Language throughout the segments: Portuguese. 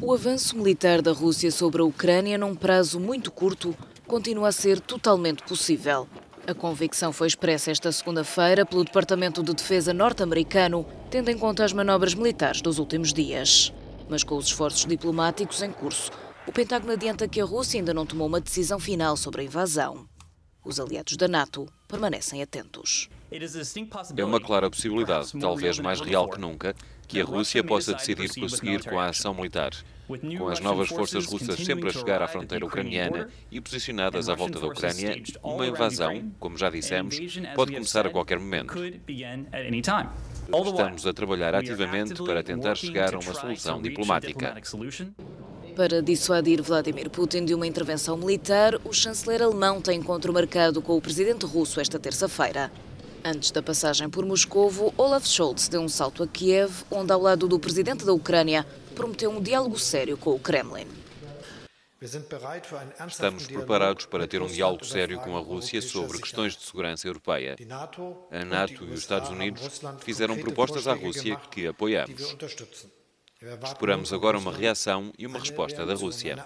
O avanço militar da Rússia sobre a Ucrânia, num prazo muito curto, continua a ser totalmente possível. A convicção foi expressa esta segunda-feira pelo Departamento de Defesa norte-americano, tendo em conta as manobras militares dos últimos dias. Mas com os esforços diplomáticos em curso, o Pentágono adianta que a Rússia ainda não tomou uma decisão final sobre a invasão. Os aliados da NATO permanecem atentos. É uma clara possibilidade, talvez mais real que nunca, que a Rússia possa decidir prosseguir com a ação militar, com as novas forças russas sempre a chegar à fronteira ucraniana e posicionadas à volta da Ucrânia, uma invasão, como já dissemos, pode começar a qualquer momento. Estamos a trabalhar ativamente para tentar chegar a uma solução diplomática. Para dissuadir Vladimir Putin de uma intervenção militar, o chanceler alemão tem encontro marcado com o presidente russo esta terça-feira. Antes da passagem por Moscovo, Olaf Scholz deu um salto a Kiev, onde, ao lado do presidente da Ucrânia, prometeu um diálogo sério com o Kremlin. Estamos preparados para ter um diálogo sério com a Rússia sobre questões de segurança europeia. A NATO e os Estados Unidos fizeram propostas à Rússia que apoiamos. Esperamos agora uma reação e uma resposta da Rússia.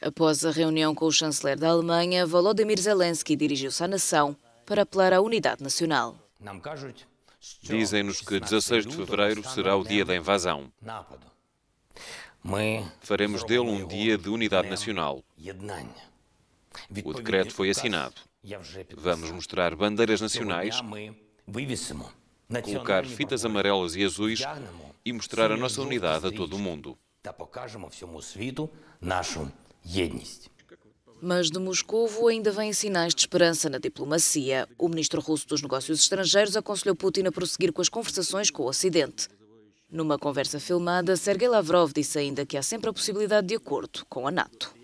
Após a reunião com o chanceler da Alemanha, Volodymyr Zelensky dirigiu-se à nação para à unidade nacional. Dizem-nos que 16 de fevereiro será o dia da invasão. Faremos dele um dia de unidade nacional. O decreto foi assinado. Vamos mostrar bandeiras nacionais, colocar fitas amarelas e azuis e mostrar a nossa unidade a todo o mundo. Та покажемо всьому світу нашу єдність mas de Moscovo ainda vêm sinais de esperança na diplomacia. O ministro russo dos Negócios Estrangeiros aconselhou Putin a prosseguir com as conversações com o Ocidente. Numa conversa filmada, Sergei Lavrov disse ainda que há sempre a possibilidade de acordo com a NATO.